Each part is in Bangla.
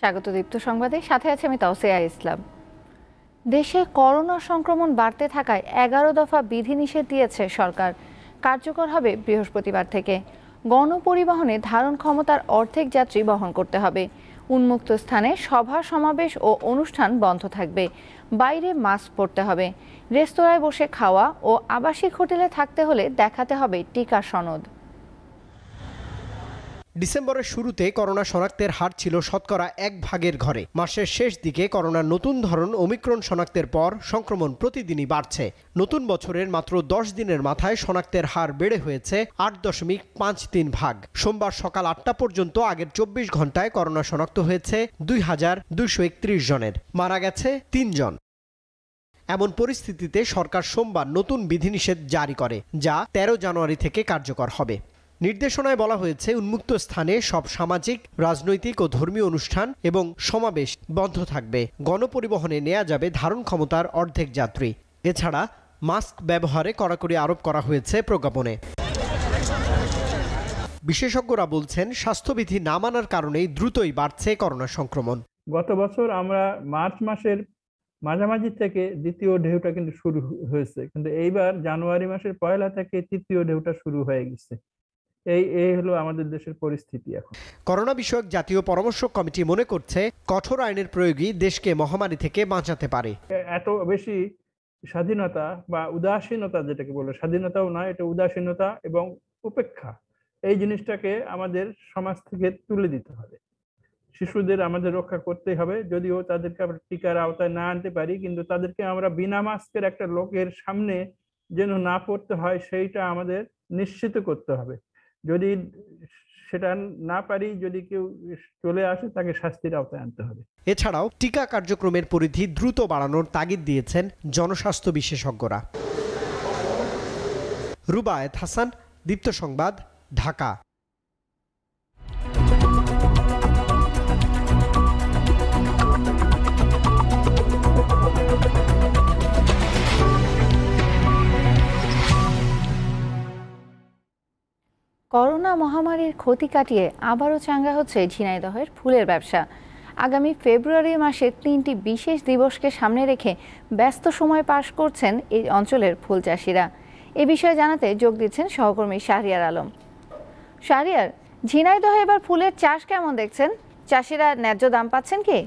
স্বাগত দীপ্ত সংবাদে সাথে আছে আমি তাওসিয়া ইসলাম দেশে করোনা সংক্রমণ বাড়তে থাকায় এগারো দফা বিধিনিষেধ দিয়েছে সরকার কার্যকর হবে বৃহস্পতিবার থেকে গণপরিবহনে ধারণ ক্ষমতার অর্ধেক যাত্রী বহন করতে হবে উন্মুক্ত স্থানে সভা সমাবেশ ও অনুষ্ঠান বন্ধ থাকবে বাইরে মাস্ক পরতে হবে রেস্তোরাঁয় বসে খাওয়া ও আবাসিক হোটেলে থাকতে হলে দেখাতে হবে টিকা সনদ ডিসেম্বরের শুরুতে করোনা শনাক্তের হার ছিল শতকরা এক ভাগের ঘরে মাসের শেষ দিকে করোনার নতুন ধরন অমিক্রণ শনাক্তের পর সংক্রমণ প্রতিদিনই বাড়ছে নতুন বছরের মাত্র দশ দিনের মাথায় শনাক্তের হার বেড়ে হয়েছে আট দশমিক পাঁচ তিন ভাগ সোমবার সকাল আটটা পর্যন্ত আগের চব্বিশ ঘন্টায় করোনা শনাক্ত হয়েছে দুই হাজার দুইশো একত্রিশ জনের মারা গেছে তিনজন এমন পরিস্থিতিতে সরকার সোমবার নতুন বিধিনিষেধ জারি করে যা ১৩ জানুয়ারি থেকে কার্যকর হবে নির্দেশনায় বলা হয়েছে উন্মুক্ত স্থানে সব সামাজিক রাজনৈতিক ও ধর্মীয় অনুষ্ঠান এবং সমাবেশ বন্ধ থাকবে গণপরিবহনে নেওয়া যাবে ধারণ ক্ষমতার অর্ধেক যাত্রী এছাড়া মাস্ক ব্যবহারে কড়াকড়ি আরোপ করা হয়েছে প্রজ্ঞাপনে বিশেষজ্ঞরা বলছেন স্বাস্থ্যবিধি না মানার কারণেই দ্রুতই বাড়ছে করোনা সংক্রমণ গত বছর আমরা মার্চ মাসের মাঝামাঝি থেকে দ্বিতীয় ঢেউটা কিন্তু শুরু হয়েছে কিন্তু এইবার জানুয়ারি মাসের পয়লা থেকে তৃতীয় ঢেউটা শুরু হয়ে গেছে এই এই হলো আমাদের দেশের পরিস্থিতি এখন করোনা বিষয়ক জাতীয় পরামর্শ কমিটি মনে করছে কঠোর আইনের প্রয়োগই দেশকে মহামারী থেকে বাঁচাতে পারে এত বেশি স্বাধীনতা বা উদাসীনতা যেটাকে বলে স্বাধীনতাও নয় এটা উদাসীনতা এবং উপেক্ষা এই জিনিসটাকে আমাদের সমাজ থেকে তুলে দিতে হবে শিশুদের আমাদের রক্ষা করতে হবে যদিও তাদেরকে আমরা টিকার আওতায় না আনতে পারি কিন্তু তাদেরকে আমরা বিনা মাস্কের একটা লোকের সামনে যেন না পড়তে হয় সেইটা আমাদের নিশ্চিত করতে হবে যদি সেটা না পারি যদি কেউ চলে আসে তাকে শাস্তির আওতায় আনতে হবে এছাড়াও টিকা কার্যক্রমের পরিধি দ্রুত বাড়ানোর তাগিদ দিয়েছেন জনস্বাস্থ্য বিশেষজ্ঞরা রুবায়েত হাসান দীপ্ত সংবাদ ঢাকা করোনা মহামারীর ক্ষতি কাটিয়ে আবারও চাঙ্গা হচ্ছে ঝিনাইদহের ফুলের ব্যবসা আগামী ফেব্রুয়ারি মাসে তিনটি বিশেষ দিবসকে সামনে রেখে ব্যস্ত সময় পাশ করছেন এই অঞ্চলের ফুল চাষিরা এ বিষয়ে জানাতে যোগ দিচ্ছেন সহকর্মী শাহরিয়ার আলম শাহরিয়ার ঝিনাইদহ এবার ফুলের চাষ কেমন দেখছেন চাষিরা ন্যায্য দাম পাচ্ছেন কি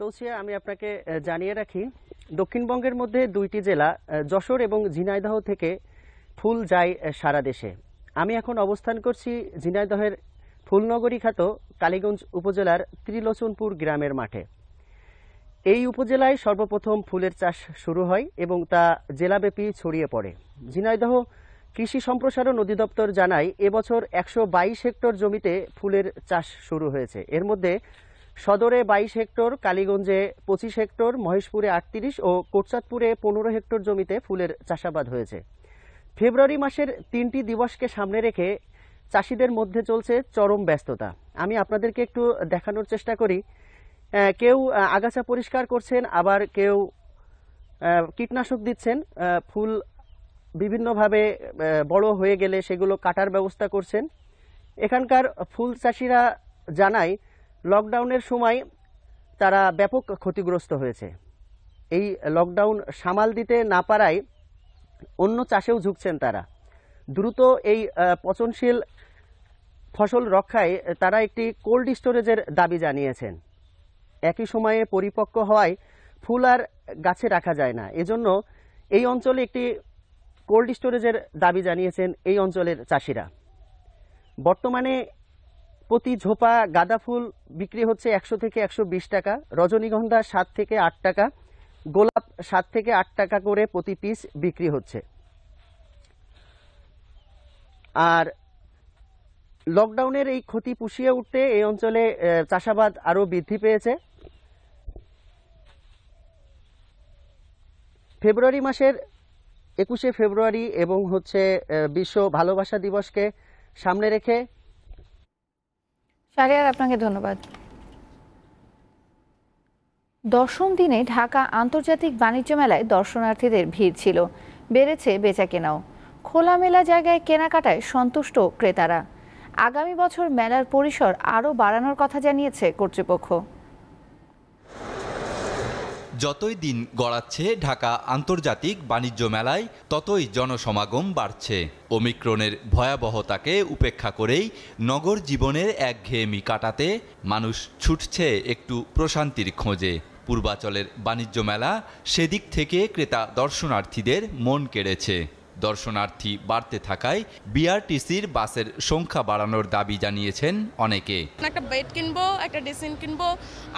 তৌসিয়া আমি আপনাকে জানিয়ে রাখি দক্ষিণবঙ্গের মধ্যে দুইটি জেলা যশোর এবং ঝিনাইদহ থেকে ফুল যায় সারা দেশে আমি এখন অবস্থান করছি ঝিনাইদহের ফুলনগরী খ্যাত কালীগঞ্জ উপজেলার ত্রিলোচনপুর গ্রামের মাঠে এই উপজেলায় সর্বপ্রথম ফুলের চাষ শুরু হয় এবং তা জেলাব্যাপী ছড়িয়ে পড়ে ঝিনাইদহ কৃষি সম্প্রসারণ অধিদপ্তর জানায় এবছর একশো হেক্টর জমিতে ফুলের চাষ শুরু হয়েছে এর মধ্যে সদরে বাইশ হেক্টর কালীগঞ্জে পঁচিশ হেক্টর মহেশপুরে আটত্রিশ ও কোটচাঁদপুরে পনেরো হেক্টর জমিতে ফুলের চাষাবাদ হয়েছে ফেব্রুয়ারি মাসের তিনটি দিবসকে সামনে রেখে চাষিদের মধ্যে চলছে চরম ব্যস্ততা আমি আপনাদেরকে একটু দেখানোর চেষ্টা করি কেউ আগাছা পরিষ্কার করছেন আবার কেউ কীটনাশক দিচ্ছেন ফুল বিভিন্নভাবে বড় হয়ে গেলে সেগুলো কাটার ব্যবস্থা করছেন এখানকার ফুল চাষিরা জানায় লকডাউনের সময় তারা ব্যাপক ক্ষতিগ্রস্ত হয়েছে এই লকডাউন সামাল দিতে না পারায় অন্য চাষেও ঝুঁকছেন তারা দ্রুত এই পচনশীল ফসল রক্ষায় তারা একটি কোল্ড স্টোরেজের দাবি জানিয়েছেন একই সময়ে পরিপক্ক হওয়ায় ফুল আর গাছে রাখা যায় না এজন্য এই অঞ্চলে একটি কোল্ড স্টোরেজের দাবি জানিয়েছেন এই অঞ্চলের চাষিরা বর্তমানে প্রতি ঝোপা গাঁদা ফুল বিক্রি হচ্ছে একশো থেকে একশো টাকা রজনীগন্ধা সাত থেকে আট টাকা গোলাপ সাত থেকে আট টাকা করে প্রতি পিস বিক্রি হচ্ছে আর লকডাউনের এই ক্ষতি পুষিয়ে উঠতে এই অঞ্চলে চাষাবাদ আরও বৃদ্ধি পেয়েছে ফেব্রুয়ারি মাসের একুশে ফেব্রুয়ারি এবং হচ্ছে বিশ্ব ভালোবাসা দিবসকে সামনে রেখে শাহরিয়ার আপনাকে ধন্যবাদ দশম দিনে ঢাকা আন্তর্জাতিক বাণিজ্য মেলায় দর্শনার্থীদের ভিড় ছিল বেড়েছে বেচা কেনাও খোলামেলা জায়গায় কেনাকাটায় সন্তুষ্ট ক্রেতারা আগামী বছর মেলার পরিসর আরও বাড়ানোর কথা জানিয়েছে কর্তৃপক্ষ যতই দিন গড়াচ্ছে ঢাকা আন্তর্জাতিক বাণিজ্য মেলায় ততই জনসমাগম বাড়ছে ওমিক্রনের ভয়াবহতাকে উপেক্ষা করেই নগর জীবনের একঘেয়েমি কাটাতে মানুষ ছুটছে একটু প্রশান্তির খোঁজে পূর্বাচলের বাণিজ্য মেলা সেদিক থেকে ক্রেতা দর্শনার্থীদের মন কেড়েছে দর্শনার্থী বাড়তে থাকায় বিআরটিসির বাসের সংখ্যা বাড়ানোর দাবি জানিয়েছেন অনেকে একটা বেড কিনবো একটা ড্রেসিং কিনবো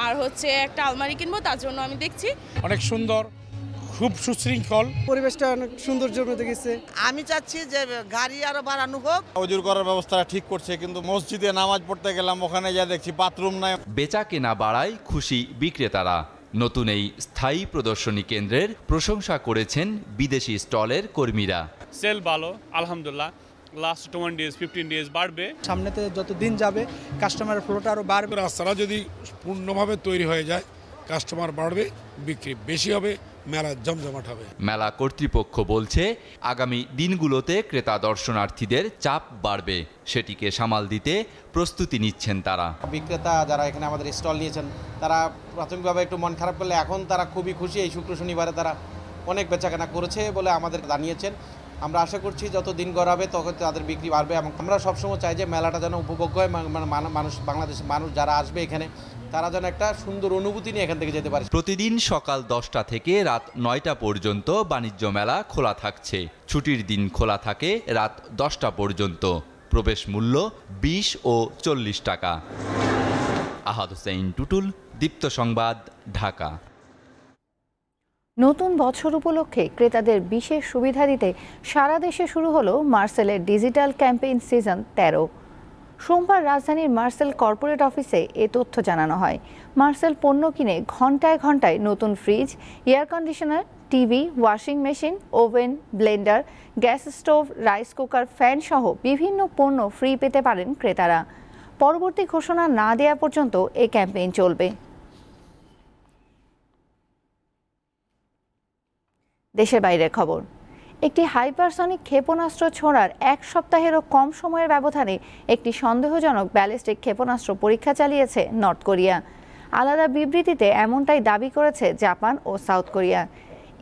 আর হচ্ছে একটা আলমারি কিনবো তার জন্য আমি দেখছি অনেক সুন্দর খুব সুশৃঙ্খল পরিবেশটা অনেক সৌন্দর্য জন্য গেছে আমি চাচ্ছি যে গাড়ি আরো বাড়ানো হোক অজুর করার ব্যবস্থা ঠিক করছে কিন্তু মসজিদে নামাজ পড়তে গেলাম ওখানে যা দেখছি বাথরুম নাই বেচা কেনা বাড়ায় খুশি বিক্রেতারা নতুন এই স্থায়ী প্রদর্শনী কেন্দ্রের প্রশংসা করেছেন বিদেশি স্টলের কর্মীরা সেল ভালো আলহামদুলিল্লাহ last one days fifteen days বাড়বে সামনেতে যত দিন যাবে কাস্টমারের ফ্লোটা আরও বাড়বে রাস্তাটা যদি পূর্ণভাবে তৈরি হয়ে যায় কাস্টমার বাড়বে বিক্রি বেশি হবে মেলা জমজমাট হবে মেলা কর্তৃপক্ষ বলছে আগামী দিনগুলোতে ক্রেতা দর্শনার্থীদের চাপ বাড়বে সেটিকে সামাল দিতে প্রস্তুতি নিচ্ছেন তারা বিক্রেতা যারা এখানে আমাদের স্টল নিয়েছেন তারা প্রাথমিকভাবে একটু মন খারাপ করলে এখন তারা খুবই খুশি এই শুক্র শনিবারে তারা অনেক বেচাকেনা করেছে বলে আমাদের জানিয়েছেন আমরা আশা করছি যত দিন গড়াবে তখন তাদের বিক্রি বাড়বে এবং আমরা সবসময় চাই যে মেলাটা যেন উপভোগ্য হয় মানে মানুষ বাংলাদেশের মানুষ যারা আসবে এখানে তারা যেন একটা সুন্দর অনুভূতি নিয়ে এখান থেকে যেতে পারে প্রতিদিন সকাল দশটা থেকে রাত নয়টা পর্যন্ত বাণিজ্য মেলা খোলা থাকছে ছুটির দিন খোলা থাকে রাত দশটা পর্যন্ত প্রবেশ মূল্য বিশ ও চল্লিশ টাকা আহাদ হোসেন টুটুল দীপ্ত সংবাদ ঢাকা নতুন বছর উপলক্ষে ক্রেতাদের বিশেষ সুবিধা দিতে সারা দেশে শুরু হলো মার্সেলের ডিজিটাল ক্যাম্পেইন সিজন তেরো সোমবার রাজধানীর মার্সেল কর্পোরেট অফিসে এ তথ্য জানানো হয় মার্সেল পণ্য কিনে ঘন্টায় ঘন্টায় নতুন fridge air conditioner TV washing machine oven blender gas stove rice cooker fan সহ বিভিন্ন পণ্য ফ্রি পেতে পারেন ক্রেতারা পরবর্তী ঘোষণা না দেওয়া পর্যন্ত এ ক্যাম্পেইন চলবে দেশের বাইরের খবর একটি হাইপারসনিক ক্ষেপণাস্ত্র ছোঁড়ার এক সপ্তাহেরও কম সময়ের ব্যবধানে একটি সন্দেহজনক ব্যালিস্টিক ক্ষেপণাস্ত্র পরীক্ষা চালিয়েছে নর্থ কোরিয়া আলাদা বিবৃতিতে এমনটাই দাবি করেছে জাপান ও সাউথ কোরিয়া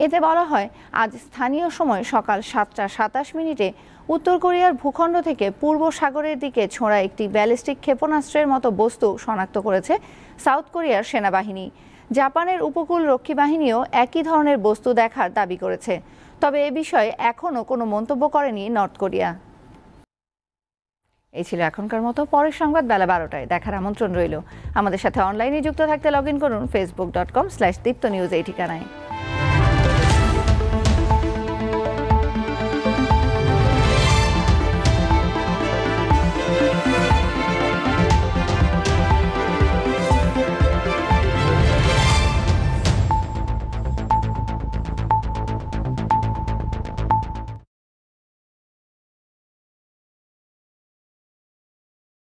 এতে বলা হয় আজ স্থানীয় সময় সকাল সাতটা সাতাশ মিনিটে উত্তর কোরিয়ার ভূখণ্ড থেকে পূর্ব সাগরের দিকে ছোঁড়া একটি ব্যালিস্টিক ক্ষেপণাস্ত্রের মতো বস্তু শনাক্ত করেছে সাউথ কোরিয়ার সেনাবাহিনী জাপানের উপকূল রক্ষী বাহিনীও একই ধরনের বস্তু দেখার দাবি করেছে তবে এ বিষয়ে এখনও কোনো মন্তব্য করেনি নর্থ কোরিয়া এই ছিল এখনকার মতো পরের সংবাদ বেলা বারোটায় দেখার আমন্ত্রণ রইল আমাদের সাথে অনলাইনে যুক্ত থাকতে লগ ইন করুন Facebook dot com slash Deepto news এই ঠিকানায়